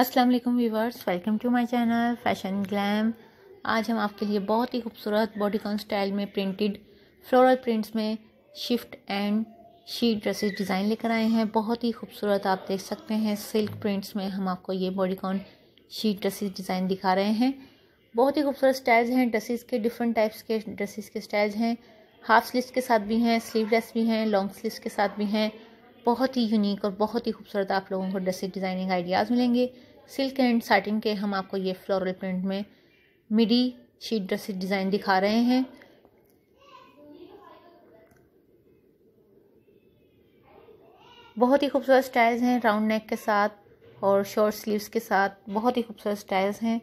अस्सलाम वालेकुम viewers welcome to my channel Fashion Glam आज हम आपके लिए बहुत ही खूबसूरत बॉडीकॉन स्टाइल में प्रिंटेड फ्लोरल प्रिंट्स में shift and sheath dresses design लेकर आए हैं बहुत ही खूबसूरत आप देख सकते हैं सिल्क प्रिंट्स में हम आपको ये बॉडीकॉन शीट ड्रेसेस डिज़ाइन दिखा रहे हैं बहुत ही खूबसूरत स्टाइल्स हैं ड्रेसेस के डिफरेंट टाइप्स के ड्रेसेस के स्टाइल्स हैं हाफ स्लीव के साथ भी हैं स्लीवलेस भी हैं लॉन्ग स्लीव के साथ भी हैं बहुत ही यूनिक और बहुत ही खूबसूरत आप लोगों को ड्रेसेस डिज़ाइनिंग आइडियाज़ मिलेंगे सिल्क एंड साटिन के हम आपको ये फ्लोरल प्रिंट में मिडी शीट ड्रेसिस डिज़ाइन दिखा रहे हैं बहुत ही खूबसूरत स्टाइल्स हैं राउंड नेक के साथ और शॉर्ट स्लीव्स के साथ बहुत ही खूबसूरत स्टाइल्स हैं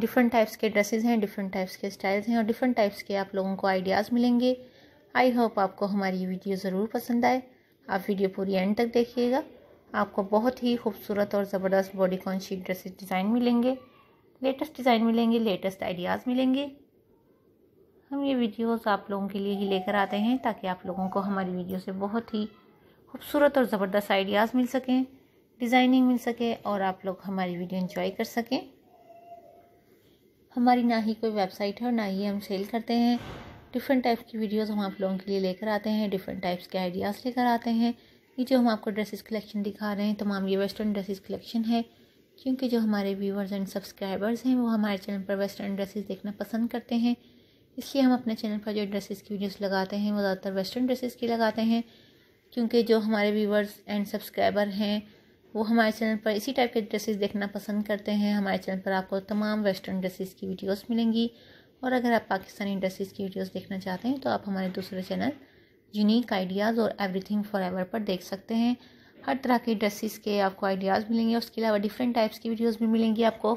डिफरेंट टाइप्स के ड्रेसेस हैं डिफरेंट टाइप्स के स्टाइल्स हैं और डिफरेंट टाइप्स के आप लोगों को आइडियाज़ मिलेंगे आई होप आपको हमारी वीडियो ज़रूर पसंद आए आप वीडियो पूरी एंड तक देखिएगा आपको बहुत ही खूबसूरत और ज़बरदस्त बॉडी कॉन्शी ड्रेसेस डिज़ाइन मिलेंगे लेटेस्ट डिज़ाइन मिलेंगे लेटेस्ट आइडियाज़ मिलेंगे हम ये वीडियोस आप लोगों के लिए ही लेकर आते हैं ताकि आप लोगों को हमारी वीडियो से बहुत ही खूबसूरत और ज़बरदस्त आइडियाज़ मिल सकें डिज़ाइनिंग मिल सके और आप लोग हमारी वीडियो इन्जॉय कर सकें हमारी ना ही कोई वेबसाइट है और ना ही हम सेल करते हैं डिफरेंट टाइप की वीडियोस हम आप लोगों के लिए लेकर आते हैं डिफरेंट टाइप्स के आइडियाज़ लेकर आते हैं ये जो हम आपको ड्रेसेस कलेक्शन दिखा रहे हैं तमाम ये वेस्टर्न ड्रेसेस कलेक्शन है क्योंकि जो हमारे व्यूवर्स एंड सब्सक्राइबर्स हैं वो हमारे चैनल पर वेस्टर्न ड्रेसेस देखना पसंद करते हैं इसलिए हम अपने चैनल पर जो ड्रेसेस की वीडियोस लगाते हैं वो ज़्यादातर वेस्टर्न ड्रेसेस की लगाते हैं क्योंकि जो हमारे व्यूवर्स एंड सब्सक्राइबर हैं वो हमारे चैनल पर इसी टाइप के ड्रेसेस देखना पसंद करते हैं हमारे चैनल पर आपको तमाम वेस्टर्न ड्रेसेस की वीडियोस मिलेंगी और अगर आप पाकिस्तानी इंडस्ट्रीज़ की वीडियोस देखना चाहते हैं तो आप हमारे दूसरे चैनल यूनिक आइडियाज़ और एवरीथिंग फॉर एवर पर देख सकते हैं हर तरह के इंडस्ट्रीज के आपको आइडियाज़ मिलेंगे उसके अलावा डिफरेंट टाइप्स की वीडियोज़ भी मिलेंगी आपको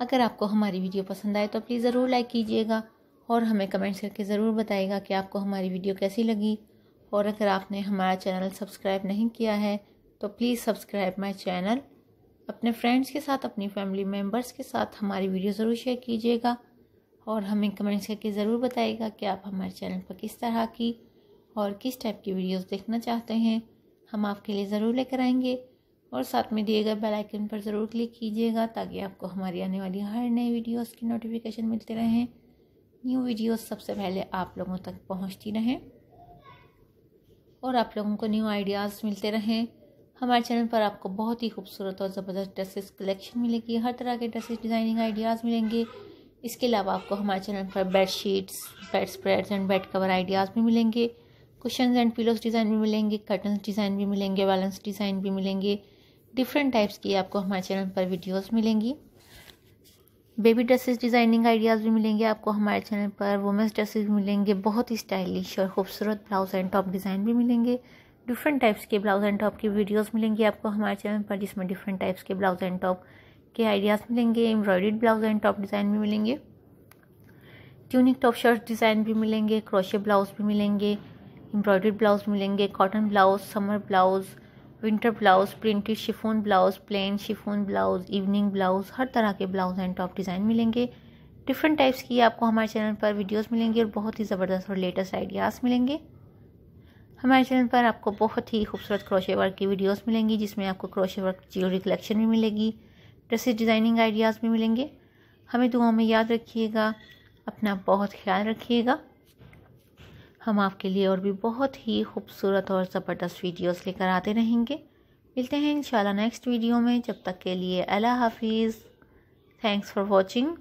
अगर आपको हमारी वीडियो पसंद आए तो प्लीज़ ज़रूर लाइक कीजिएगा और हमें कमेंट्स करके ज़रूर बताइएगा कि आपको हमारी वीडियो कैसी लगी और अगर आपने हमारा चैनल सब्सक्राइब नहीं किया है तो प्लीज़ सब्सक्राइब माई चैनल अपने फ्रेंड्स के साथ अपनी फैमिली मेम्बर्स के साथ हमारी वीडियो ज़रूर शेयर कीजिएगा और हमें कमेंट्स करके ज़रूर बताइएगा कि आप हमारे चैनल पर किस तरह की और किस टाइप की वीडियोस देखना चाहते हैं हम आपके लिए ज़रूर लेकर आएंगे और साथ में दिए गए बेल आइकन पर ज़रूर क्लिक कीजिएगा ताकि आपको हमारी आने वाली हर नई वीडियोस की नोटिफिकेशन मिलते रहें न्यू वीडियोस सबसे पहले आप लोगों तक पहुंचती रहें और आप लोगों को न्यू आइडियाज़ मिलते रहें हमारे चैनल पर आपको बहुत ही खूबसूरत और ज़बरदस्त ड्रेसेस कलेक्शन मिलेगी हर तरह के ड्रेसेस डिज़ाइनिंग आइडियाज़ मिलेंगे इसके अलावा आपको हमारे चैनल पर bed sheets bed spreads and bed cover ideas भी मिलेंगे कुशन एंड पिलोस डिज़ाइन भी मिलेंगे कर्टन डिज़ाइन भी मिलेंगे बैलेंस डिज़ाइन भी मिलेंगे डिफरेंट टाइप्स की आपको हमारे चैनल पर वीडियोज मिलेंगी बेबी ड्रेसेस डिज़ाइनिंग आइडियाज़ भी मिलेंगे आपको हमारे चैनल पर वुमेंस ड्रेसेस भी मिलेंगे बहुत ही स्टाइलिश और खूबसूरत ब्लाउज एंड टॉप डिज़ाइन भी मिलेंगे डिफरेंट टाइप्स के ब्लाउज एंड टॉप की वीडियोस मिलेंगी आपको हमारे चैनल पर जिसमें डिफरेंट टाइप्स के ब्लाउज एंड टॉप के आइडियाज़ मिलेंगे embroidered blouse and top design भी मिलेंगे ट्यूनिक टॉप शर्ट डिज़ाइन भी मिलेंगे क्रोशे ब्लाउज भी मिलेंगे एम्ब्रॉयड ब्लाउज मिलेंगे cotton blouse summer blouse winter blouse printed chiffon blouse plain chiffon blouse evening blouse हर तरह के ब्लाउज एंड टॉप डिज़ाइन मिलेंगे डिफरेंट टाइप्स की आपको हमारे चैनल पर वीडियोस मिलेंगे और बहुत ही ज़बरदस्त और लेटेस्ट आइडियाज़ मिलेंगे हमारे चैनल पर आपको बहुत ही खूबसूरत क्रोशे वर्क की वीडियोस मिलेंगी जिसमें आपको क्रोशे वर्क ज्वेलरी कलेक्शन भी मिलेगी ड्रेसिस डिज़ाइनिंग आइडियाज़ भी मिलेंगे हमें दुआओं में याद रखिएगा अपना बहुत ख्याल रखिएगा हम आपके लिए और भी बहुत ही खूबसूरत और ज़बरदस्त वीडियोज़ लेकर आते रहेंगे मिलते हैं इंशाल्लाह नेक्स्ट वीडियो में जब तक के लिए अल्लाह हाफिज़ थैंक्स फॉर वॉचिंग